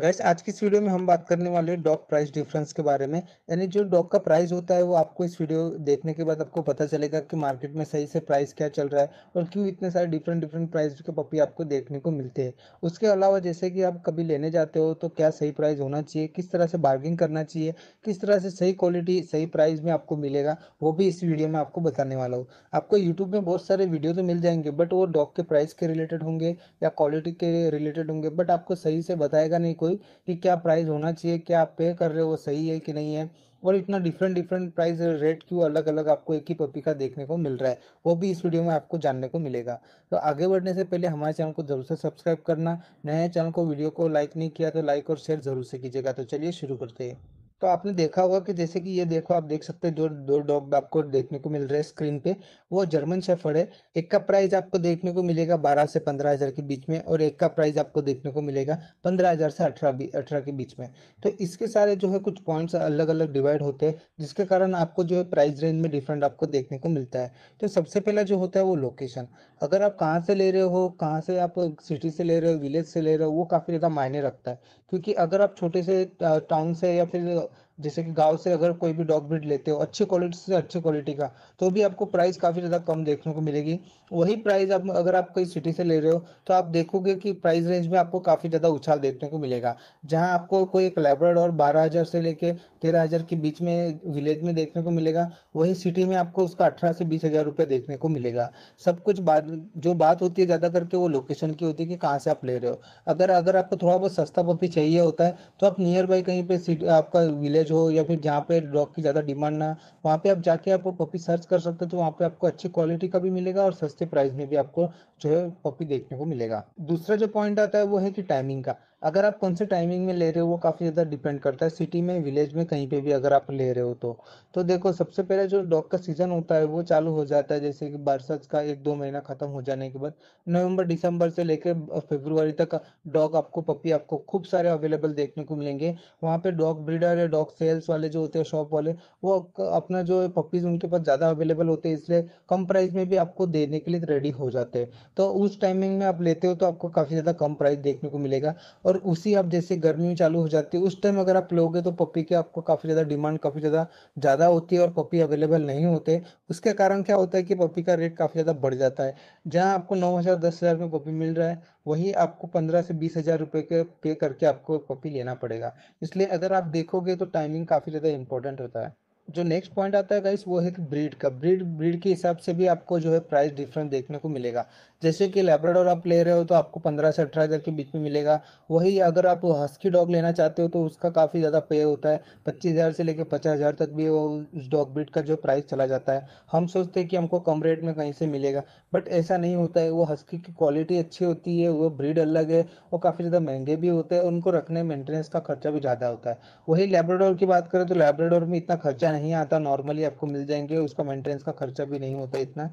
gas आज की इस वीडियो में हम बात करने वाले हैं डॉग प्राइस डिफरेंस के बारे में यानी जो डॉग का प्राइस होता है वो आपको इस वीडियो देखने के बाद आपको पता चलेगा कि मार्केट में सही से प्राइस क्या चल रहा है और क्यों इतने सारे डिफरेंट डिफरेंट प्राइस के पपी आपको देखने को मिलते हैं उसके अलावा जैसे कि आप कभी लेने जाते हो तो क्या सही प्राइस होना चाहिए किस तरह से बार्गिंग करना चाहिए किस तरह से सही क्वालिटी सही प्राइस में आपको मिलेगा वो भी इस वीडियो में आपको बताने वाला हूँ आपको यूट्यूब में बहुत सारे वीडियो तो मिल जाएंगे बट वो डॉग के प्राइस के रिलेटेड होंगे या क्वालिटी के रिलेटेड होंगे बट आपको सही से बताएगा नहीं कोई कि क्या प्राइस होना चाहिए क्या आप पे कर रहे हो वो सही है कि नहीं है और इतना डिफरेंट डिफरेंट प्राइस रेट क्यों अलग अलग आपको एक ही पपी का देखने को मिल रहा है वो भी इस वीडियो में आपको जानने को मिलेगा तो आगे बढ़ने से पहले हमारे चैनल को जरूर से सब्सक्राइब करना नए चैनल को वीडियो को लाइक नहीं किया तो लाइक और शेयर जरूर से कीजिएगा तो चलिए शुरू करते हैं तो आपने देखा होगा कि जैसे कि ये देखो आप देख सकते हैं जो दो डॉग आपको देखने को मिल रहे हैं स्क्रीन पे वो जर्मन शेफर्ड है एक का प्राइस आपको देखने को मिलेगा बारह से पंद्रह हज़ार के बीच में और एक का प्राइस आपको देखने को मिलेगा पंद्रह हज़ार से अठारह अठारह के बीच में तो इसके सारे जो है कुछ पॉइंट्स अलग अलग डिवाइड होते हैं जिसके कारण आपको जो है प्राइस रेंज में डिफरेंट आपको देखने को मिलता है तो सबसे पहला जो होता है वो लोकेशन अगर आप कहाँ से ले रहे हो कहाँ से आप सिटी से ले रहे हो विलेज से ले रहे हो वो काफ़ी ज़्यादा मायने रखता है क्योंकि अगर आप छोटे से टाउन से या फिर जैसे कि गांव से अगर कोई भी डॉग ब्रीड लेते हो अच्छी क्वालिटी से अच्छी क्वालिटी का तो भी आपको प्राइस काफ़ी ज़्यादा कम देखने को मिलेगी वही प्राइस आप अगर आप कहीं सिटी से ले रहे हो तो आप देखोगे कि प्राइस रेंज में आपको काफ़ी ज़्यादा उछाल देखने को मिलेगा जहाँ आपको कोई एक और बारह हज़ार से लेके तेरह हज़ार के बीच में विलेज में देखने को मिलेगा वही सिटी में आपको उसका अठारह से बीस हज़ार रुपये देखने को मिलेगा सब कुछ बात जो बात होती है ज़्यादा करके वो लोकेशन की होती है कि कहाँ से आप ले रहे हो अगर अगर आपको थोड़ा बहुत सस्ता पपी चाहिए होता है तो आप नियर बाई कहीं पर आपका विलेज कॉलेज हो या फिर जहाँ पे डॉग की ज़्यादा डिमांड ना वहाँ पे आप जाके आप पपी सर्च कर सकते हो तो वहाँ पे आपको अच्छी क्वालिटी का भी मिलेगा और सस्ते प्राइस में भी आपको जो है पपी देखने को मिलेगा दूसरा जो पॉइंट आता है वो है कि टाइमिंग का अगर आप कौन से टाइमिंग में ले रहे हो वो काफ़ी ज़्यादा डिपेंड करता है सिटी में विलेज में कहीं पे भी अगर आप ले रहे हो तो तो देखो सबसे पहले जो डॉग का सीज़न होता है वो चालू हो जाता है जैसे कि बरसात का एक दो महीना ख़त्म हो जाने के बाद नवंबर दिसंबर से लेकर फेब्रुवरी तक डॉग आपको पपी आपको खूब सारे अवेलेबल देखने को मिलेंगे वहाँ पर डॉग ब्रीडर या डॉग सेल्स वाले जो होते हैं शॉप वाले वो अपना जो पपीज़ उनके पास ज़्यादा अवेलेबल होते हैं इसलिए कम प्राइस में भी आपको देने के लिए रेडी हो जाते हैं तो उस टाइमिंग में आप लेते हो तो आपको काफ़ी ज़्यादा कम प्राइस देखने को मिलेगा और और उसी आप जैसे गर्मी चालू हो जाती है उस टाइम अगर आप लोगे तो पपी की आपको काफ़ी ज़्यादा डिमांड काफ़ी ज़्यादा ज़्यादा होती है और पपी अवेलेबल नहीं होते उसके कारण क्या होता है कि पपी का रेट काफ़ी ज़्यादा बढ़ जाता है जहाँ आपको नौ हज़ार दस हज़ार में पपी मिल रहा है वही आपको पंद्रह से बीस हज़ार रुपये के पे करके आपको पपी लेना पड़ेगा इसलिए अगर आप देखोगे तो टाइमिंग काफ़ी ज़्यादा इंपॉर्टेंट होता है जो नेक्स्ट पॉइंट आता है गाइस वो है कि ब्रीड का ब्रीड ब्रीड के हिसाब से भी आपको जो है प्राइस डिफरेंस देखने को मिलेगा जैसे कि लेब्राडोर आप ले रहे हो तो आपको पंद्रह से अठारह हज़ार के बीच में मिलेगा वही अगर आप हस्की डॉग लेना चाहते हो तो उसका काफ़ी ज़्यादा पे होता है पच्चीस हज़ार से लेकर पचास हज़ार तक भी वो उस डॉग ब्रीड का जो प्राइस चला जाता है हम सोचते हैं कि हमको कम रेट में कहीं से मिलेगा बट ऐसा नहीं होता है वो हस्की की क्वालिटी अच्छी होती है वो ब्रीड अलग है वो काफ़ी ज़्यादा महंगे भी होते हैं उनको रखने मेंटेनेंस का खर्चा भी ज़्यादा होता है वही लेबराडोर की बात करें तो लेबराडोर में इतना खर्चा नहीं आता नॉर्मली आपको मिल जाएंगे उसका मेंटेनेंस का खर्चा भी नहीं होता इतना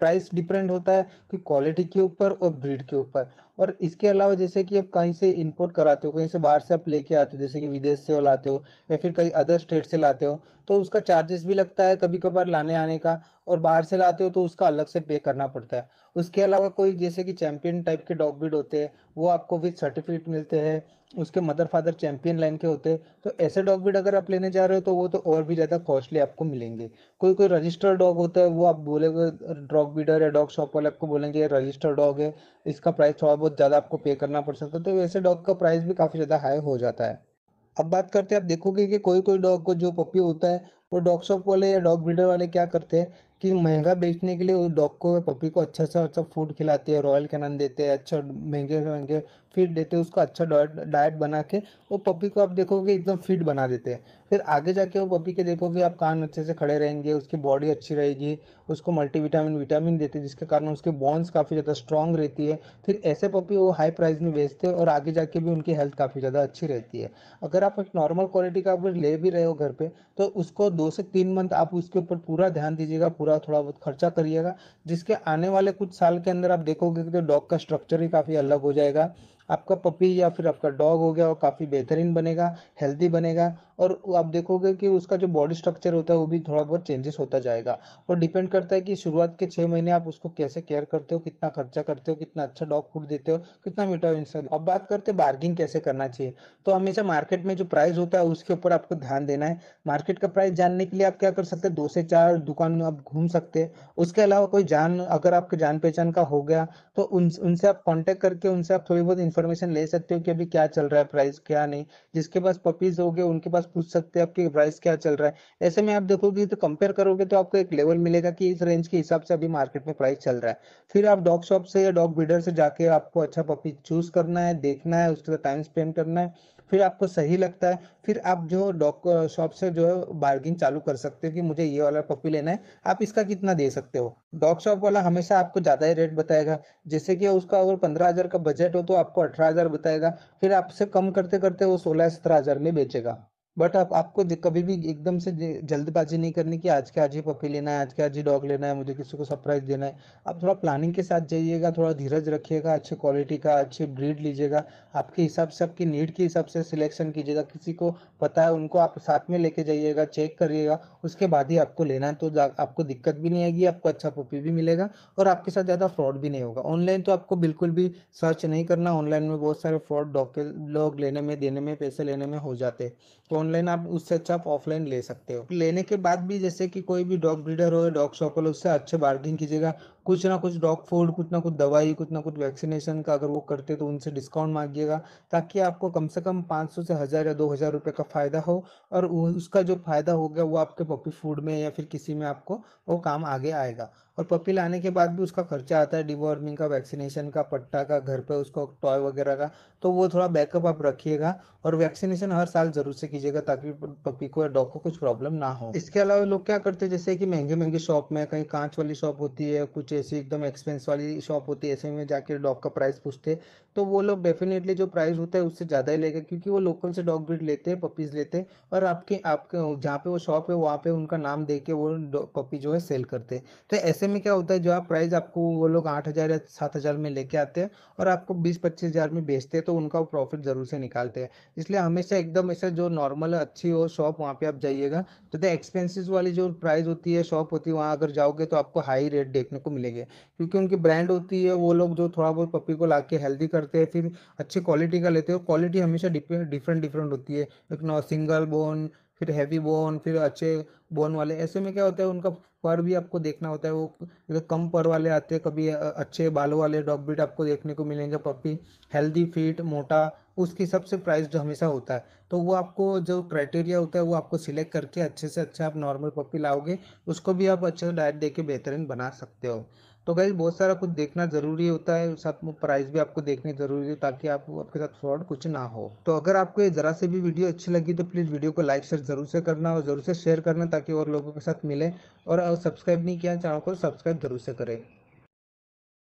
प्राइस डिपेंड होता है कि क्वालिटी के ऊपर और ब्रीड के ऊपर और इसके अलावा जैसे कि आप कहीं से इंपोर्ट कराते हो कहीं से बाहर से आप लेके आते हो जैसे कि विदेश से लाते हो या फिर कहीं अदर स्टेट से लाते हो तो उसका चार्जेस भी लगता है कभी कभार लाने आने का और बाहर से लाते हो तो उसका अलग से पे करना पड़ता है उसके अलावा कोई जैसे कि चैंपियन टाइप के डॉग ब्रीड होते हैं वो आपको भी सर्टिफिकेट मिलते हैं उसके मदर फादर चैंपियन लाइन के होते हैं तो ऐसे डॉग ब्रीड अगर आप लेने जा रहे हो तो वो तो और भी ज़्यादा कॉस्टली आपको मिलेंगे कोई कोई रजिस्टर्ड डॉग होता है वो आप बोलेंगे डॉग ब्रीडर या डॉग शॉप वाले आपको बोलेंगे रजिस्टर्ड डॉग है इसका प्राइस थोड़ा बहुत ज़्यादा आपको पे करना पड़ सकता है तो वैसे डॉग का प्राइस भी काफ़ी ज़्यादा हाई हो जाता है अब बात करते हैं आप देखोगे कि कोई कोई डॉग को जो पपी होता है वो डॉग शॉप वाले या डॉग ब्रीडर वाले क्या करते हैं कि महंगा बेचने के लिए उस डॉग को पपी को अच्छा सा अच्छा फूड खिलाते हैं रॉयल कैनन देते हैं अच्छा महंगे महंगे फीड देते हैं उसको अच्छा डाइट बना के वो पपी को आप देखोगे एकदम फिट बना देते हैं फिर आगे जाके वो पपी के देखोगे आप कान अच्छे से खड़े रहेंगे उसकी बॉडी अच्छी रहेगी उसको मल्टीविटामिन विटामिन देते हैं जिसके कारण उसके बॉन्स काफ़ी ज़्यादा स्ट्रॉन्ग रहती है फिर ऐसे पपी वो हाई प्राइस में बेचते हैं और आगे जाके भी उनकी हेल्थ काफ़ी ज़्यादा अच्छी रहती है अगर आप एक नॉर्मल क्वालिटी का अगर ले भी रहे हो घर पर तो उसको दो से तीन मंथ आप उसके ऊपर पूरा ध्यान दीजिएगा पूरा थोड़ा बहुत खर्चा करिएगा जिसके आने वाले कुछ साल के अंदर आप देखोगे कि तो डॉग का स्ट्रक्चर ही काफ़ी अलग हो जाएगा आपका पपी या फिर आपका डॉग हो गया वो काफ़ी बेहतरीन बनेगा हेल्दी बनेगा और आप देखोगे कि उसका जो बॉडी स्ट्रक्चर होता है वो भी थोड़ा बहुत चेंजेस होता जाएगा और डिपेंड करता है कि शुरुआत के छः महीने आप उसको कैसे केयर करते हो कितना खर्चा करते हो कितना अच्छा डॉग फूड देते हो कितना मीठा इंसान अब बात करते हैं बार्गिंग कैसे करना चाहिए तो हमेशा मार्केट में जो प्राइस होता है उसके ऊपर आपको ध्यान देना है मार्केट का प्राइस जानने के लिए आप क्या कर सकते हैं दो से चार दुकान में आप घूम सकते हैं उसके अलावा कोई जान अगर आपके जान पहचान का हो गया तो उन उनसे आप कॉन्टेक्ट करके उनसे आप थोड़ी बहुत इन्फॉर्मेशन ले सकते हो कि अभी क्या चल रहा है प्राइस क्या नहीं जिसके पास पपीज हो गए उनके पास पूछ सकते हैं आपकी प्राइस क्या चल रहा है ऐसे में आप देखोगे तो कंपेयर करोगे तो आपको एक लेवल मिलेगा कि इस रेंज के हिसाब से अभी मार्केट में प्राइस चल रहा है फिर आप डॉग शॉप से या डॉग ब्रीडर से जाके आपको अच्छा पपी चूज करना है देखना है उसके साथ टाइम स्पेंड करना है फिर आपको सही लगता है फिर आप जो डॉग शॉप से जो है बार्गिंग चालू कर सकते हो कि मुझे ये वाला पपी लेना है आप इसका कितना दे सकते हो डॉग शॉप वाला हमेशा आपको ज़्यादा ही रेट बताएगा जैसे कि उसका अगर पंद्रह हज़ार का बजट हो तो आपको अठारह हज़ार बताएगा फिर आपसे कम करते करते वो सोलह सत्रह हज़ार में बेचेगा बट आप आपको कभी भी एकदम से जल्दबाजी नहीं करनी कि आज के आज ही पपी लेना है आज के आज ही डॉग लेना है मुझे किसी को सरप्राइज देना है आप थोड़ा प्लानिंग के साथ जाइएगा थोड़ा धीरज रखिएगा अच्छी क्वालिटी का अच्छी ब्रीड लीजिएगा आपके हिसाब से आपकी नीड के हिसाब से सिलेक्शन कीजिएगा किसी को पता है उनको आप साथ में लेके जाइएगा चेक करिएगा उसके बाद ही आपको लेना है तो आपको दिक्कत भी नहीं आएगी आपको अच्छा पपी भी मिलेगा और आपके साथ ज़्यादा फ्रॉड भी नहीं होगा ऑनलाइन तो आपको बिल्कुल भी सर्च नहीं करना ऑनलाइन में बहुत सारे फ्रॉड डॉग लोग लेने में देने में पैसे लेने में हो जाते हैं तो ऑनलाइन आप उससे अच्छा आप ऑफलाइन ले सकते हो लेने के बाद भी जैसे कि कोई भी डॉग ब्रीडर हो डॉग शॉपर उससे अच्छे बार्गिन कीजिएगा कुछ ना कुछ डॉग फूड कुछ ना कुछ दवाई कुछ ना कुछ वैक्सीनेशन का अगर वो करते तो उनसे डिस्काउंट मांगिएगा ताकि आपको कम से कम पाँच सौ से हज़ार या दो हज़ार रुपये का फ़ायदा हो और उसका जो फ़ायदा होगा वो आपके पपी फूड में या फिर किसी में आपको वो काम आगे आएगा और पपी लाने के बाद भी उसका खर्चा आता है डिवॉर्मिंग का वैक्सीनेशन का पट्टा का घर पे उसको टॉय वगैरह का तो वो थोड़ा बैकअप आप रखिएगा और वैक्सीनेशन हर साल जरूर से कीजिएगा ताकि पपी को या डॉग को कुछ प्रॉब्लम ना हो इसके अलावा लोग क्या करते हैं जैसे कि महंगे महंगे शॉप में कहीं कांच वाली शॉप होती है कुछ ऐसी एकदम एक्सपेंस वाली शॉप होती है ऐसे में जाकर डॉग का प्राइस पूछते तो वो लोग डेफिनेटली जो प्राइस होता है उससे ज़्यादा ही लेगा क्योंकि वो लोकल से डॉग ब्रीड लेते हैं पपीज़ लेते हैं और आपके आपके जहाँ पे वो शॉप है वहाँ पे उनका नाम दे के वो पपी जो है सेल करते हैं तो ऐसे में क्या होता है जो आप प्राइस आपको वो लोग आठ हज़ार या सात हज़ार में लेके आते हैं और आपको बीस पच्चीस हज़ार में बेचते हैं तो उनका प्रॉफिट ज़रूर से निकालते हैं इसलिए हमेशा एकदम ऐसा जो नॉर्मल अच्छी हो शॉप वहाँ पे आप जाइएगा तो द तो एक्सपेंसिव वाली जो प्राइस होती है शॉप होती है वहाँ अगर जाओगे तो आपको हाई रेट देखने को मिलेंगे क्योंकि उनकी ब्रांड होती है वो लोग जो थोड़ा बहुत पपी को ला हेल्दी करते हैं फिर अच्छी क्वालिटी का लेते हैं क्वालिटी हमेशा डिफरेंट डिफरेंट होती है एक सिंगल बोन फिर हैवी बोन फिर अच्छे बोन वाले ऐसे में क्या होता है उनका पर भी आपको देखना होता है वो कम पर वाले आते हैं कभी अच्छे बालों वाले डॉग ब्रीड आपको देखने को मिलेंगे पप्पी हेल्दी फिट मोटा उसकी सबसे प्राइस हमेशा होता है तो वो आपको जो क्राइटेरिया होता है वो आपको सिलेक्ट करके अच्छे से अच्छा आप नॉर्मल पप्पी लाओगे उसको भी आप से डाइट दे के बेहतरीन बना सकते हो तो गाइज बहुत सारा कुछ देखना ज़रूरी होता है साथ में प्राइस भी आपको देखने ज़रूरी है ताकि आप आपके साथ फ्रॉड कुछ ना हो तो अगर आपको ये ज़रा से भी वीडियो अच्छी लगी तो प्लीज़ वीडियो को लाइक शेयर जरूर से करना और ज़रूर से शेयर करना ताकि और लोगों के साथ मिले और सब्सक्राइब नहीं किया चैनल को सब्सक्राइब जरूर से करें